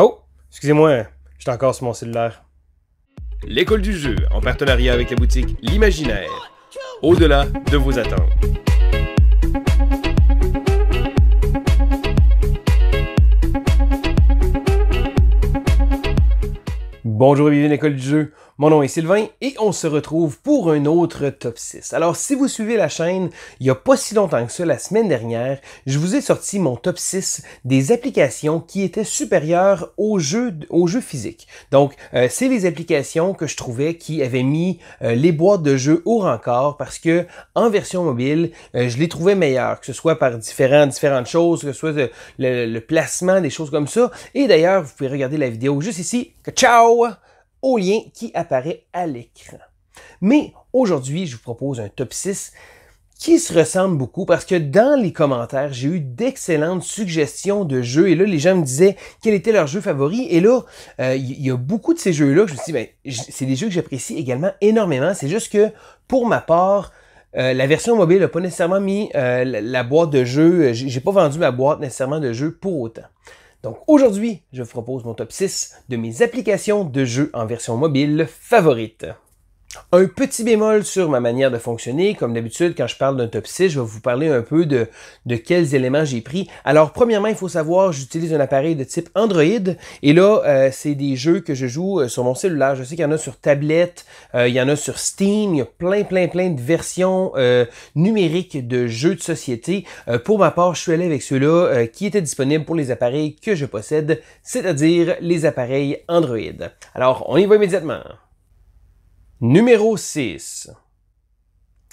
Oh, excusez-moi, j'étais encore sur mon cellulaire. L'école du jeu, en partenariat avec la boutique L'Imaginaire, au-delà de vos attentes. Bonjour et bienvenue à l'école du jeu. Mon nom est Sylvain et on se retrouve pour un autre top 6. Alors si vous suivez la chaîne, il n'y a pas si longtemps que ça, la semaine dernière, je vous ai sorti mon top 6 des applications qui étaient supérieures aux jeux, aux jeux physiques. Donc euh, c'est les applications que je trouvais qui avaient mis euh, les boîtes de jeux au encore parce que en version mobile, euh, je les trouvais meilleures, que ce soit par différents, différentes choses, que ce soit le placement, des choses comme ça. Et d'ailleurs, vous pouvez regarder la vidéo juste ici. Ciao! au lien qui apparaît à l'écran. Mais aujourd'hui, je vous propose un top 6 qui se ressemble beaucoup parce que dans les commentaires, j'ai eu d'excellentes suggestions de jeux et là, les gens me disaient quel était leur jeu favori et là, euh, il y a beaucoup de ces jeux-là je me suis dit, ben, c'est des jeux que j'apprécie également énormément. C'est juste que pour ma part, euh, la version mobile n'a pas nécessairement mis euh, la, boîte de jeu, j'ai pas vendu ma boîte nécessairement de jeu pour autant. Donc aujourd'hui, je vous propose mon top 6 de mes applications de jeux en version mobile favorites. Un petit bémol sur ma manière de fonctionner. Comme d'habitude, quand je parle d'un top 6, je vais vous parler un peu de, de quels éléments j'ai pris. Alors, premièrement, il faut savoir, j'utilise un appareil de type Android. Et là, euh, c'est des jeux que je joue euh, sur mon cellulaire. Je sais qu'il y en a sur tablette, euh, il y en a sur Steam. Il y a plein, plein, plein de versions numériques de jeux de société. pour ma part, je suis allé avec ceux-là qui étaient disponibles pour les appareils que je possède, c'est-à-dire les appareils Android. Alors, on y va immédiatement. Numéro 6.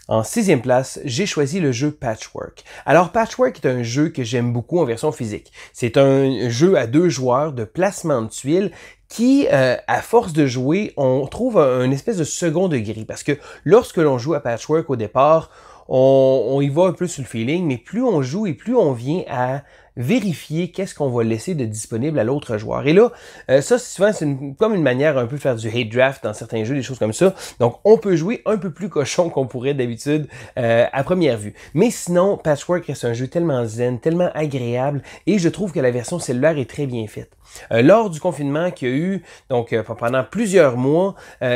En sixième place, j'ai choisi le jeu Patchwork. Alors Patchwork est un jeu que j'aime beaucoup en version physique. C'est un jeu à deux joueurs de placement de tuiles qui, euh, à force de jouer, on trouve une espèce de second degré. Parce que lorsque l'on joue à Patchwork au départ, on, on, y va un peu sur le feeling, mais plus on joue et plus on vient à vérifier qu'est-ce qu'on va laisser de disponible à l'autre joueur. Et là, euh, ça, souvent, c'est comme une manière un peu de faire du hate draft dans certains jeux, des choses comme ça. Donc, on peut jouer un peu plus cochon qu'on pourrait d'habitude euh, à première vue. Mais sinon, Patchwork reste un jeu tellement zen, tellement agréable, et je trouve que la version cellulaire est très bien faite. Euh, lors du confinement qu'il y a eu, donc pendant plusieurs mois,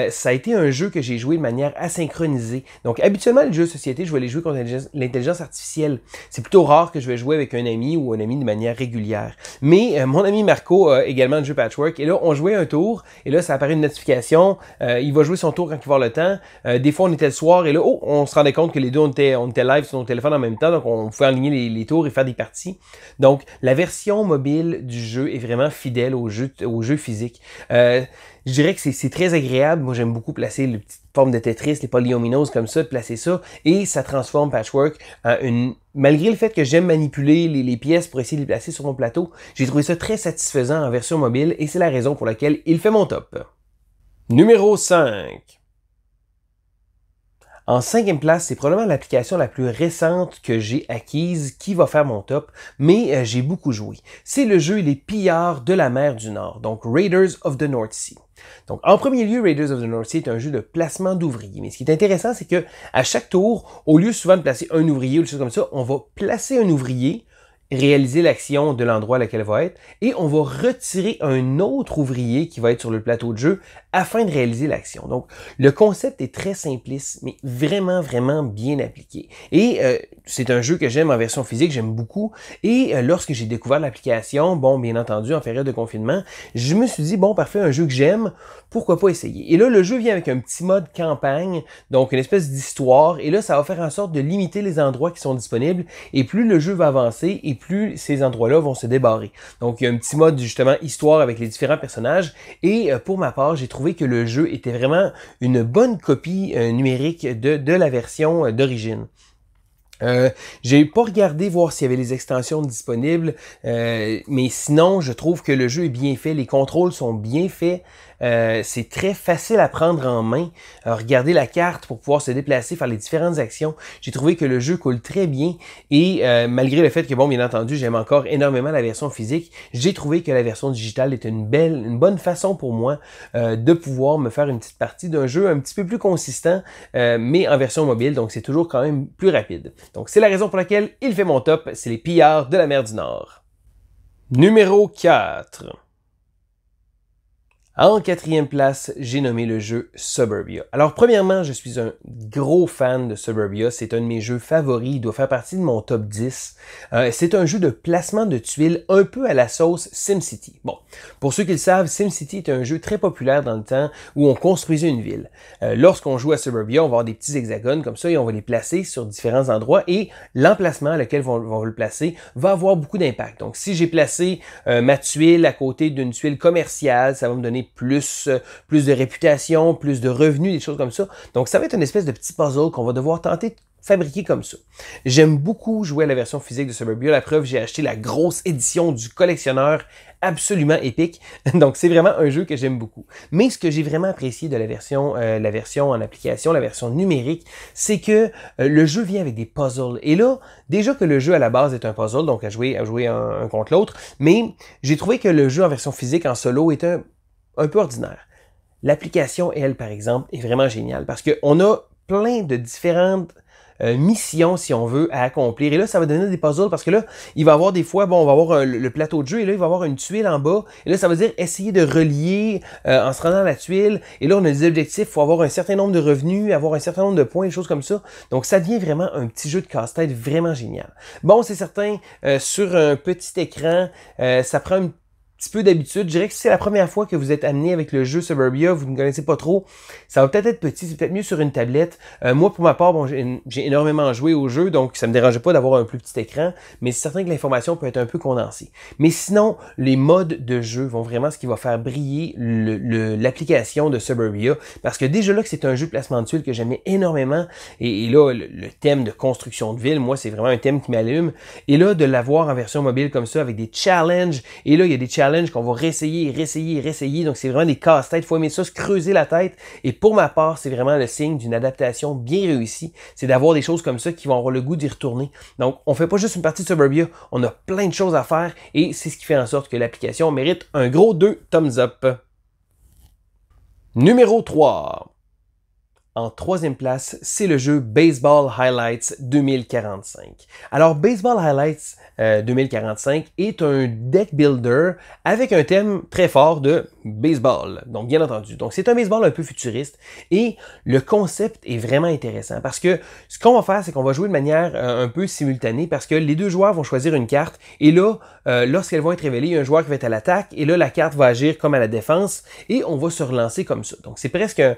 ça a été un jeu que j'ai joué de manière asynchronisée. Donc, habituellement, le jeu de société, je vais les jouer contre l'intelligence artificielle. C'est plutôt rare que je vais jouer avec un ami ou un ami de manière régulière. Mais euh, mon ami Marco a également un jeu patchwork. Et là, on jouait un tour. Et là, ça apparaît une notification. Euh, il va jouer son tour quand il va avoir le temps. Euh, des fois, on était le soir. Et là, oh, on se rendait compte que les deux, on était, on était live sur nos téléphones en même temps. Donc, on pouvait aligner les, tours et faire des parties. Donc, la version mobile du jeu est vraiment fidèle au jeu, au jeu physique je dirais que c'est très agréable. Moi, j'aime beaucoup placer les petites formes de Tetris, les polyominoses comme ça, de placer ça. Et ça transforme Patchwork en une... Malgré le fait que j'aime manipuler les, les, pièces pour essayer de les placer sur mon plateau, j'ai trouvé ça très satisfaisant en version mobile et c'est la raison pour laquelle il fait mon top. Numéro 5. En cinquième place, c'est probablement l'application la plus récente que j'ai acquise qui va faire mon top, mais euh, j'ai beaucoup joué. C'est le jeu Les Pillards de la mer du Nord, donc Raiders of the North Sea. Donc, en premier lieu, Raiders of the North Sea est un jeu de placement d'ouvriers. Mais ce qui est intéressant, c'est que à chaque tour, au lieu souvent de placer un ouvrier ou des choses comme ça, on va placer un ouvrier réaliser l'action de l'endroit à laquelle elle va être, et on va retirer un autre ouvrier qui va être sur le plateau de jeu afin de réaliser l'action. Donc, le concept est très simpliste, mais vraiment, vraiment bien appliqué. Et euh, c'est un jeu que j'aime en version physique, j'aime beaucoup, et euh, lorsque j'ai découvert l'application, bon, bien entendu, en période de confinement, je me suis dit, bon, parfait, un jeu que j'aime, pourquoi pas essayer. Et là, le jeu vient avec un petit mode campagne, donc une espèce d'histoire, et là, ça va faire en sorte de limiter les endroits qui sont disponibles, et plus le jeu va avancer, et plus ces endroits-là vont se débarrer. Donc il y a un petit mode justement histoire avec les différents personnages. Et euh, pour ma part, j'ai trouvé que le jeu était vraiment une bonne copie euh, numérique de, la version euh, d'origine. j'ai pas regardé voir s'il y avait les extensions disponibles, mais sinon je trouve que le jeu est bien fait, les contrôles sont bien faits. Euh, c'est très facile à prendre en main. regarder la carte pour pouvoir se déplacer, faire les différentes actions. J'ai trouvé que le jeu coule très bien et euh, malgré le fait que, bon, bien entendu, j'aime encore énormément la version physique, j'ai trouvé que la version digitale est une belle, une bonne façon pour moi euh, de pouvoir me faire une petite partie d'un jeu un petit peu plus consistant, mais en version mobile, donc c'est toujours quand même plus rapide. Donc c'est la raison pour laquelle il fait mon top, c'est les pillards de la mer du Nord. Numéro 4. En quatrième place, j'ai nommé le jeu Suburbia. Alors premièrement, je suis un gros fan de Suburbia, c'est un de mes jeux favoris, il doit faire partie de mon top 10. Euh, c'est un jeu de placement de tuiles un peu à la sauce SimCity. Bon, pour ceux qui le savent, SimCity est un jeu très populaire dans le temps où on construisait une ville. Euh, lorsqu'on joue à Suburbia, on va avoir des petits hexagones comme ça et on va les placer sur différents endroits et l'emplacement à lequel on, va le placer va avoir beaucoup d'impact. Donc si j'ai placé euh, ma tuile à côté d'une tuile commerciale, ça va me donner plus, euh, plus de réputation, plus de revenus, des choses comme ça. Donc ça va être une espèce de petit puzzle qu'on va devoir tenter de fabriquer comme ça. J'aime beaucoup jouer à la version physique de Suburbia. La preuve, j'ai acheté la grosse édition du collectionneur absolument épique. Donc c'est vraiment un jeu que j'aime beaucoup. Mais ce que j'ai vraiment apprécié de la version, euh, la version en application, la version numérique, c'est que euh, le jeu vient avec des puzzles. Et là, déjà que le jeu à la base est un puzzle, donc à jouer, à jouer un contre l'autre, mais j'ai trouvé que le jeu en version physique, en solo, est un un peu ordinaire. L'application, elle, par exemple, est vraiment géniale parce qu'on a plein de différentes euh, missions, si on veut, à accomplir. Et là, ça va donner des puzzles parce que là, il va y avoir des fois, bon, on va avoir le plateau de jeu et là, il va y avoir une tuile en bas. Et là, ça veut dire essayer de relier euh, en se rendant à la tuile. Et là, on a des objectifs. Il faut avoir un certain nombre de revenus, avoir un certain nombre de points, des choses comme ça. Donc, ça devient vraiment un petit jeu de casse-tête vraiment génial. Bon, c'est certain, euh, sur un petit écran, ça prend une petit peu d'habitude. Je dirais que si c'est la première fois que vous êtes amené avec le jeu Suburbia, vous ne connaissez pas trop, ça va peut-être être petit, c'est peut-être mieux sur une tablette. Euh, moi, pour ma part, bon, j'ai énormément joué au jeu, donc ça ne me dérangeait pas d'avoir un plus petit écran, mais c'est certain que l'information peut être un peu condensée. Mais sinon, les modes de jeu vont vraiment ce qui va faire briller l'application de Suburbia, parce que déjà là que c'est un jeu de placement de tuiles que j'aimais énormément, et, là, le, le, thème de construction de ville, moi, c'est vraiment un thème qui m'allume, et là, de l'avoir en version mobile comme ça, avec des challenges, et là, il y a des challenges qu'on va réessayer, réessayer, réessayer. Donc, c'est vraiment des casse-têtes. Faut aimer ça, se creuser la tête. Et pour ma part, c'est vraiment le signe d'une adaptation bien réussie. C'est d'avoir des choses comme ça qui vont avoir le goût d'y retourner. Donc, on fait pas juste une partie de Suburbia. On a plein de choses à faire et c'est ce qui fait en sorte que l'application mérite un gros 2 thumbs up. Numéro 3. En troisième place, c'est le jeu Baseball Highlights 2045. Alors, Baseball Highlights 2045 euh, est un deck builder avec un thème très fort de baseball, donc bien entendu. Donc, c'est un baseball un peu futuriste et le concept est vraiment intéressant parce que ce qu'on va faire, c'est qu'on va jouer de manière euh, un peu simultanée parce que les deux joueurs vont choisir une carte et là, lorsqu'elle euh, lorsqu'elles vont être révélée, il y a un joueur qui va être à l'attaque et là, la carte va agir comme à la défense et on va se relancer comme ça. Donc, c'est presque... Un,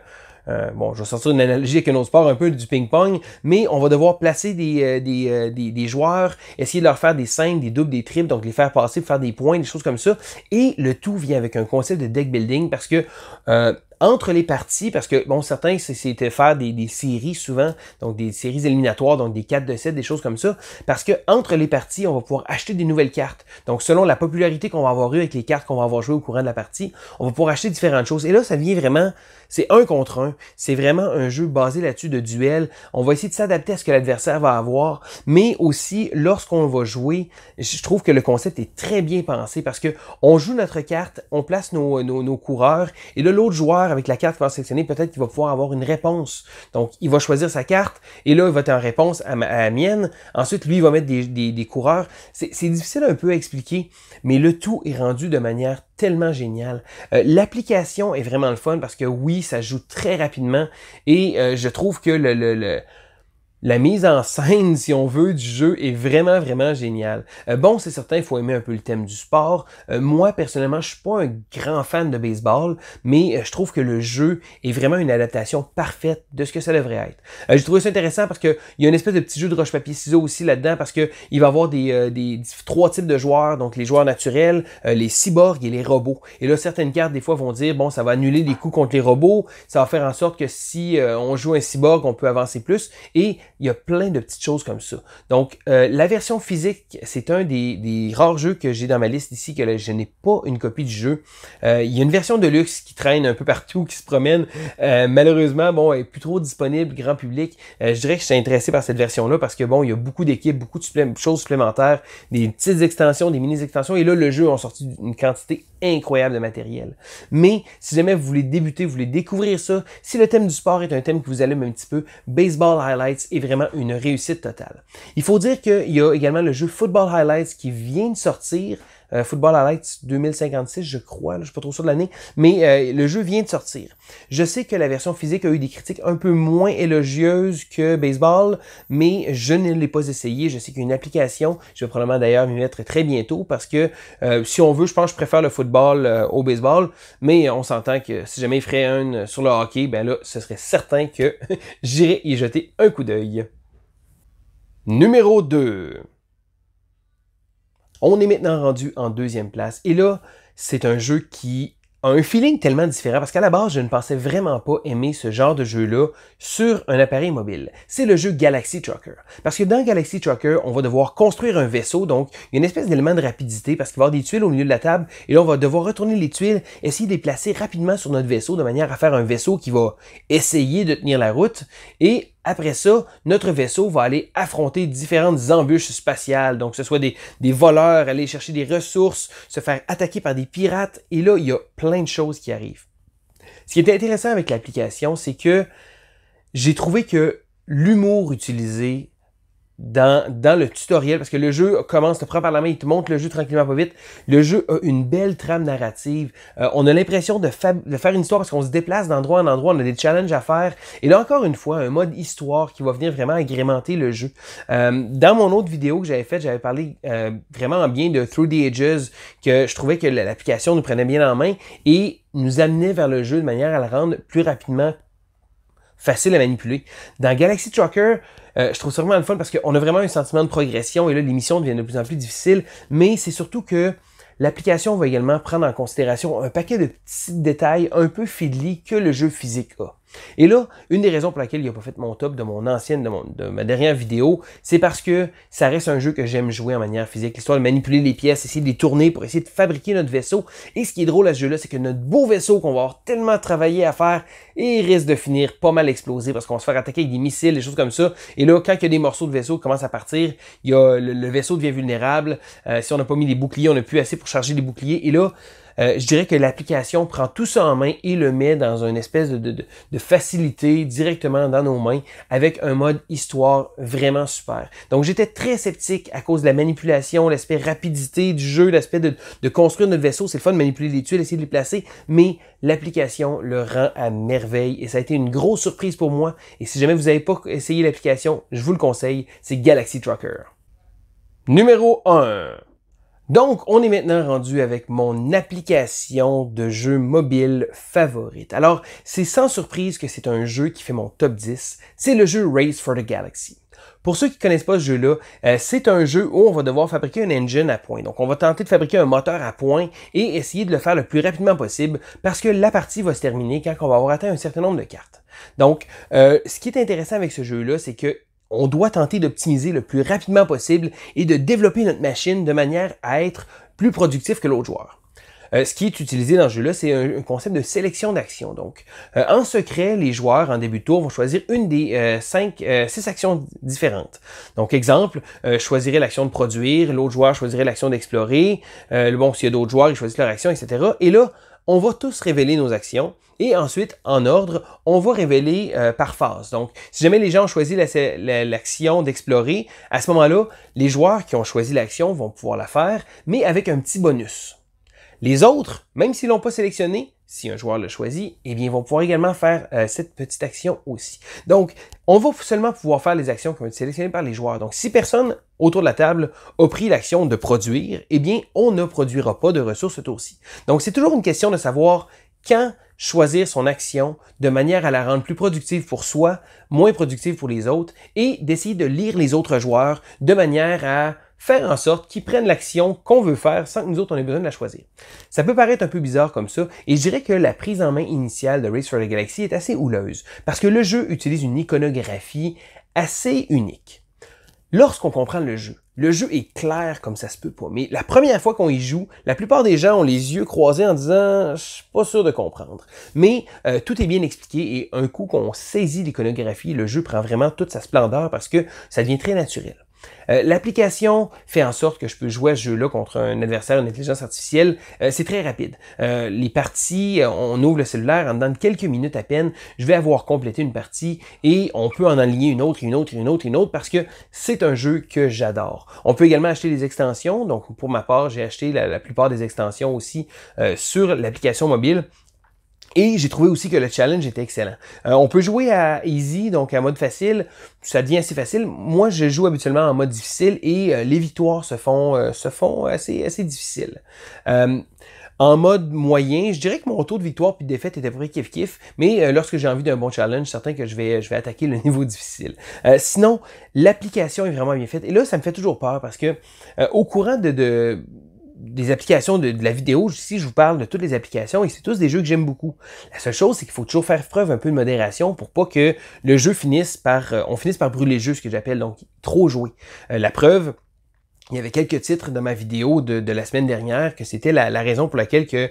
euh, bon, je vais sortir une analogie avec un autre sport, un peu du ping-pong, mais on va devoir placer des, euh, euh, des, des, joueurs, essayer de leur faire des scènes, des doubles, des triples, donc les faire passer, faire des points, des choses comme ça. Et le tout vient avec un concept de deck building parce que entre les parties, parce que, bon, certains, c'était faire des, des, séries souvent, donc des séries éliminatoires, donc des 4 de 7, des choses comme ça, parce que entre les parties, on va pouvoir acheter des nouvelles cartes. Donc, selon la popularité qu'on va avoir eue avec les cartes qu'on va avoir jouées au courant de la partie, on va pouvoir acheter différentes choses. Et là, ça vient vraiment, c'est un contre un. C'est vraiment un jeu basé là-dessus de duel. On va essayer de s'adapter à ce que l'adversaire va avoir, mais aussi, lorsqu'on va jouer, je trouve que le concept est très bien pensé parce que on joue notre carte, on place nos, nos, nos coureurs, et là, l'autre joueur avec la carte qu'il va sélectionner, peut-être qu'il va pouvoir avoir une réponse. Donc, il va choisir sa carte et là, il va être en réponse à, la mienne. Ensuite, lui, il va mettre des, coureurs. C'est difficile un peu à expliquer, mais le tout est rendu de manière tellement géniale. Euh, l'application est vraiment le fun parce que oui, ça joue très rapidement et euh, je trouve que le, le la mise en scène, si on veut, du jeu est vraiment, vraiment géniale. Euh, bon, c'est certain, il faut aimer un peu le thème du sport. Euh, moi, personnellement, je suis pas un grand fan de baseball, mais euh, je trouve que le jeu est vraiment une adaptation parfaite de ce que ça devrait être. J'ai trouvé ça intéressant parce qu'il y a une espèce de petit jeu de roche-papier-ciseaux aussi là-dedans parce qu'il va y avoir des, trois types de joueurs, donc les joueurs naturels, les cyborgs et les robots. Et là, certaines cartes, des fois, vont dire, bon, ça va annuler les coups contre les robots, ça va faire en sorte que si on joue un cyborg, on peut avancer plus. Et il y a plein de petites choses comme ça. Donc, euh, la version physique, c'est un des, rares jeux que j'ai dans ma liste ici, que je n'ai pas une copie du jeu. Euh, il y a une version de luxe qui traîne un peu partout, qui se promène. Euh, malheureusement, bon, elle n'est plus trop disponible, grand public. je dirais que je suis intéressé par cette version-là parce que, bon, il y a beaucoup d'équipes, beaucoup de choses supplémentaires, des petites extensions, des mini-extensions. Et là, le jeu a sorti une quantité incroyable de matériel. Mais si jamais vous voulez débuter, vous voulez découvrir ça, si le thème du sport est un thème que vous allume un petit peu, Baseball Highlights est vraiment une réussite totale. Il faut dire qu'il y a également le jeu Football Highlights qui vient de sortir euh, Football l'aide 2056, je crois, là, je suis pas trop sûr de l'année, mais euh, le jeu vient de sortir. Je sais que la version physique a eu des critiques un peu moins élogieuses que Baseball, mais je ne l'ai pas essayé. Je sais qu'il y a une application, je vais probablement d'ailleurs m'y mettre très bientôt parce que euh, si on veut, je pense que je préfère le football euh, au baseball, mais on s'entend que si jamais il ferait un sur le hockey, ben là, ce serait certain que j'irais y jeter un coup d'œil. Numéro 2. On est maintenant rendu en deuxième place. Et là, c'est un jeu qui a un feeling tellement différent parce qu'à la base, je ne pensais vraiment pas aimer ce genre de jeu-là sur un appareil mobile. C'est le jeu Galaxy Trucker. Parce que dans Galaxy Trucker, on va devoir construire un vaisseau, donc il y a une espèce d'élément de rapidité parce qu'il va y avoir des tuiles au milieu de la table et là, on va devoir retourner les tuiles, essayer de les placer rapidement sur notre vaisseau de manière à faire un vaisseau qui va essayer de tenir la route et après ça, notre vaisseau va aller affronter différentes embûches spatiales, donc ce soit des, des, voleurs, aller chercher des ressources, se faire attaquer par des pirates, et là, il y a plein de choses qui arrivent. Ce qui était intéressant avec l'application, c'est que j'ai trouvé que l'humour utilisé dans, dans, le tutoriel, parce que le jeu commence, te prend par la main, il te montre le jeu tranquillement pas vite. Le jeu a une belle trame narrative. Euh, on a l'impression de, faire une histoire parce qu'on se déplace d'endroit en endroit, on a des challenges à faire. Et là encore une fois, un mode histoire qui va venir vraiment agrémenter le jeu. Euh, dans mon autre vidéo que j'avais faite, j'avais parlé euh, vraiment bien de Through the Ages, que je trouvais que l'application nous prenait bien en main et nous amenait vers le jeu de manière à le rendre plus rapidement facile à manipuler. Dans Galaxy Tracker, euh, je trouve ça vraiment le fun parce qu'on a vraiment un sentiment de progression et là, les devient de plus en plus difficile, mais c'est surtout que l'application va également prendre en considération un paquet de petits détails un peu fiddly que le jeu physique a. Et là, une des raisons pour laquelle il n'a pas fait mon top de mon ancienne, de, de ma dernière vidéo, c'est parce que ça reste un jeu que j'aime jouer en manière physique, l'histoire de manipuler les pièces, essayer de les tourner pour essayer de fabriquer notre vaisseau. Et ce qui est drôle à ce jeu-là, c'est que notre beau vaisseau qu'on va avoir tellement travaillé à faire, il risque de finir pas mal explosé parce qu'on va se faire attaquer avec des missiles, des choses comme ça. Et là, quand il y a des morceaux de vaisseau qui commencent à partir, le, vaisseau devient vulnérable. Euh, si on n'a pas mis des boucliers, on n'a plus assez pour charger les boucliers. Et là, euh, je dirais que l'application prend tout ça en main et le met dans une espèce de, facilité directement dans nos mains avec un mode histoire vraiment super. Donc j'étais très sceptique à cause de la manipulation, l'aspect rapidité du jeu, l'aspect de, de, construire notre vaisseau. C'est le fun de manipuler les tuiles, essayer de les placer, mais l'application le rend à merveille et ça a été une grosse surprise pour moi. Et si jamais vous n'avez pas essayé l'application, je vous le conseille, c'est Galaxy Trucker. Numéro 1. Donc, on est maintenant rendu avec mon application de jeu mobile favorite. Alors, c'est sans surprise que c'est un jeu qui fait mon top 10. C'est le jeu Race for the Galaxy. Pour ceux qui connaissent pas ce jeu-là, euh, c'est un jeu où on va devoir fabriquer un engine à point. Donc, on va tenter de fabriquer un moteur à point et essayer de le faire le plus rapidement possible parce que la partie va se terminer quand on va avoir atteint un certain nombre de cartes. Donc, euh, ce qui est intéressant avec ce jeu-là, c'est que on doit tenter d'optimiser le plus rapidement possible et de développer notre machine de manière à être plus productif que l'autre joueur. Euh, ce qui est utilisé dans ce jeu-là, c'est un, concept de sélection d'actions. Donc, euh, en secret, les joueurs en début de tour vont choisir une des euh, cinq, six actions différentes. Donc, exemple, je choisirais l'action de produire, l'autre joueur choisirait l'action d'explorer. bon, s'il y a d'autres joueurs, ils choisissent leur action, etc. Et là, on va tous révéler nos actions et ensuite, en ordre, on va révéler euh, par phase. Donc, si jamais les gens ont choisi l'action d'explorer, à ce moment-là, les joueurs qui ont choisi l'action vont pouvoir la faire, mais avec un petit bonus. Les autres, même s'ils l'ont pas sélectionné, si un joueur le choisit, eh bien, ils vont pouvoir également faire euh, cette petite action aussi. Donc, on va seulement pouvoir faire les actions qui vont être sélectionnées par les joueurs. Donc, si personne autour de la table a pris l'action de produire, eh bien, on ne produira pas de ressources ce tour-ci. Donc, c'est toujours une question de savoir quand choisir son action de manière à la rendre plus productive pour soi, moins productive pour les autres, et d'essayer de lire les autres joueurs de manière à faire en sorte qu'ils prennent l'action qu'on veut faire sans que nous autres, on ait besoin de la choisir. Ça peut paraître un peu bizarre comme ça, et je dirais que la prise en main initiale de Race for the Galaxy est assez houleuse, parce que le jeu utilise une iconographie assez unique. Lorsqu'on comprend le jeu, le jeu est clair comme ça se peut pas, mais la première fois qu'on y joue, la plupart des gens ont les yeux croisés en disant « je suis pas sûr de comprendre ». Mais euh, tout est bien expliqué et un coup qu'on saisit l'iconographie, le jeu prend vraiment toute sa splendeur parce que ça devient très naturel. Euh, l'application fait en sorte que je peux jouer à ce jeu-là contre un adversaire, une intelligence artificielle. Euh, c'est très rapide. Euh, les parties, on ouvre le cellulaire en dedans de quelques minutes à peine. Je vais avoir complété une partie et on peut en aligner une autre, une autre, une autre, une autre parce que c'est un jeu que j'adore. On peut également acheter des extensions. Donc, pour ma part, j'ai acheté la, plupart des extensions aussi sur l'application mobile et j'ai trouvé aussi que le challenge était excellent. Euh, on peut jouer à easy, donc à mode facile. Ça devient assez facile. Moi, je joue habituellement en mode difficile et euh, les victoires se font, euh, se font assez, assez difficiles. en mode moyen, je dirais que mon taux de victoire puis de défaite était vrai kiff-kiff, mais lorsque j'ai envie d'un bon challenge, certain que je vais, je vais attaquer le niveau difficile. sinon, l'application est vraiment bien faite. Et là, ça me fait toujours peur parce que au courant de, de des applications de, la vidéo, ici je vous parle de toutes les applications et c'est tous des jeux que j'aime beaucoup. La seule chose, c'est qu'il faut toujours faire preuve un peu de modération pour pas que le jeu finisse par. Euh, on finisse par brûler le jeu, ce que j'appelle donc trop jouer. Euh, la preuve, il y avait quelques titres dans ma vidéo de, la semaine dernière que c'était la, la, raison pour laquelle que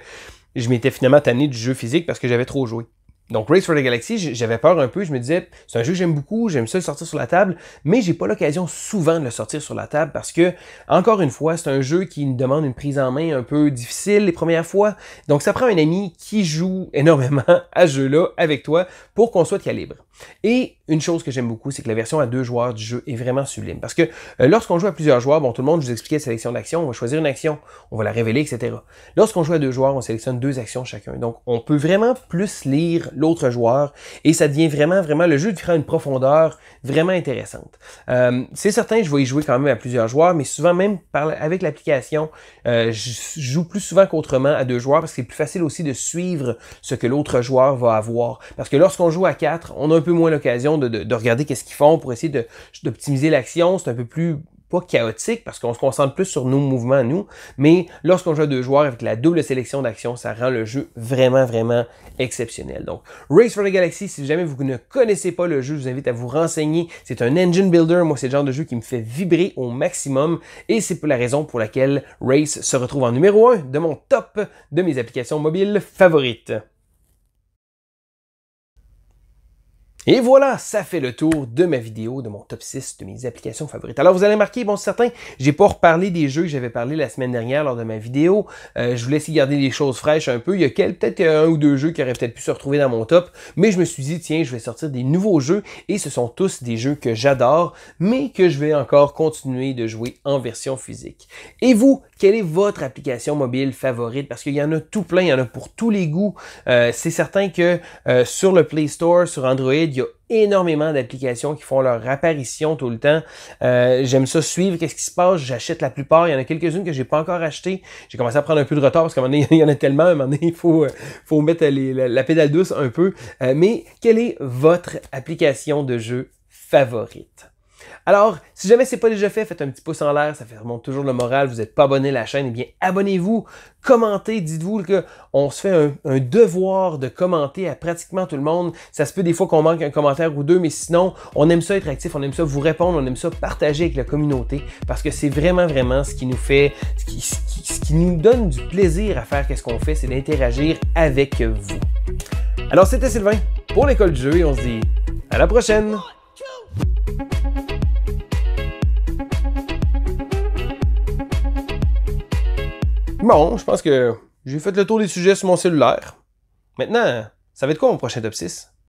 je m'étais finalement tanné du jeu physique parce que j'avais trop joué. Donc, Race for the Galaxy, j'avais peur un peu. Je me disais, c'est un jeu que j'aime beaucoup, j'aime ça le sortir sur la table, mais j'ai pas l'occasion souvent de le sortir sur la table parce que, encore une fois, c'est un jeu qui demande une prise en main un peu difficile les premières fois. Donc, ça prend un ami qui joue énormément à ce jeu-là avec toi pour qu'on soit calibre. Et une chose que j'aime beaucoup, c'est que la version à deux joueurs du jeu est vraiment sublime. Parce que euh, lorsqu'on joue à plusieurs joueurs, bon, tout le monde, vous expliquait la sélection d'actions, on va choisir une action, on va la révéler, etc. Lorsqu'on joue à deux joueurs, on sélectionne deux actions chacun. Donc, on peut vraiment plus lire l'autre joueur et ça devient vraiment, vraiment, le jeu fera une profondeur vraiment intéressante. Euh, c'est certain, je vais y jouer quand même à plusieurs joueurs, mais souvent même avec l'application, euh, je joue plus souvent qu'autrement à deux joueurs parce que c'est plus facile aussi de suivre ce que l'autre joueur va avoir. Parce que lorsqu'on joue à quatre, on a un peu moins l'occasion de, regarder qu'est-ce qu'ils font pour essayer d'optimiser l'action. C'est un peu plus pas chaotique parce qu'on se concentre plus sur nos mouvements, nous. Mais lorsqu'on joue à deux joueurs avec la double sélection d'actions, ça rend le jeu vraiment, vraiment exceptionnel. Donc, Race for the Galaxy, si jamais vous ne connaissez pas le jeu, je vous invite à vous renseigner. C'est un engine builder. Moi, c'est le genre de jeu qui me fait vibrer au maximum et c'est la raison pour laquelle Race se retrouve en numéro 1 de mon top de mes applications mobiles favorites. Et voilà, ça fait le tour de ma vidéo, de mon top 6 de mes applications favorites. Alors vous allez marquer, bon certains j'ai pas reparlé des jeux que j'avais parlé la semaine dernière lors de ma vidéo. Euh, je voulais essayer garder les choses fraîches un peu. Il y a peut-être euh, un ou deux jeux qui auraient peut-être pu se retrouver dans mon top, mais je me suis dit tiens, je vais sortir des nouveaux jeux et ce sont tous des jeux que j'adore, mais que je vais encore continuer de jouer en version physique. Et vous, quelle est votre application mobile favorite Parce qu'il y en a tout plein, il y en a pour tous les goûts. Euh, c'est certain que sur le Play Store, sur Android il y a énormément d'applications qui font leur apparition tout le temps. Euh, j'aime ça suivre, qu'est-ce qui se passe, j'achète la plupart. Il y en a quelques-unes que j'ai pas encore achetées. J'ai commencé à prendre un peu de retard parce qu'à y en a tellement, il faut, euh, faut mettre la, pédale douce un peu. Euh, mais quelle est votre application de jeu favorite? Alors, si jamais c'est pas déjà fait, faites un petit pouce en l'air, ça fait remonte toujours le moral. Vous n'êtes pas abonné à la chaîne, eh bien abonnez-vous, commentez, dites-vous que on se fait un, devoir de commenter à pratiquement tout le monde. Ça se peut des fois qu'on manque un commentaire ou deux, mais sinon, on aime ça être actif, on aime ça vous répondre, on aime ça partager avec la communauté parce que c'est vraiment vraiment ce qui nous fait, ce qui, nous donne du plaisir à faire qu'est-ce qu'on fait, c'est d'interagir avec vous. Alors c'était Sylvain pour l'école de jeu et on se dit à la prochaine. Bon, je pense que j'ai fait le tour des sujets sur mon cellulaire. Maintenant, ça va être quoi mon prochain top 6?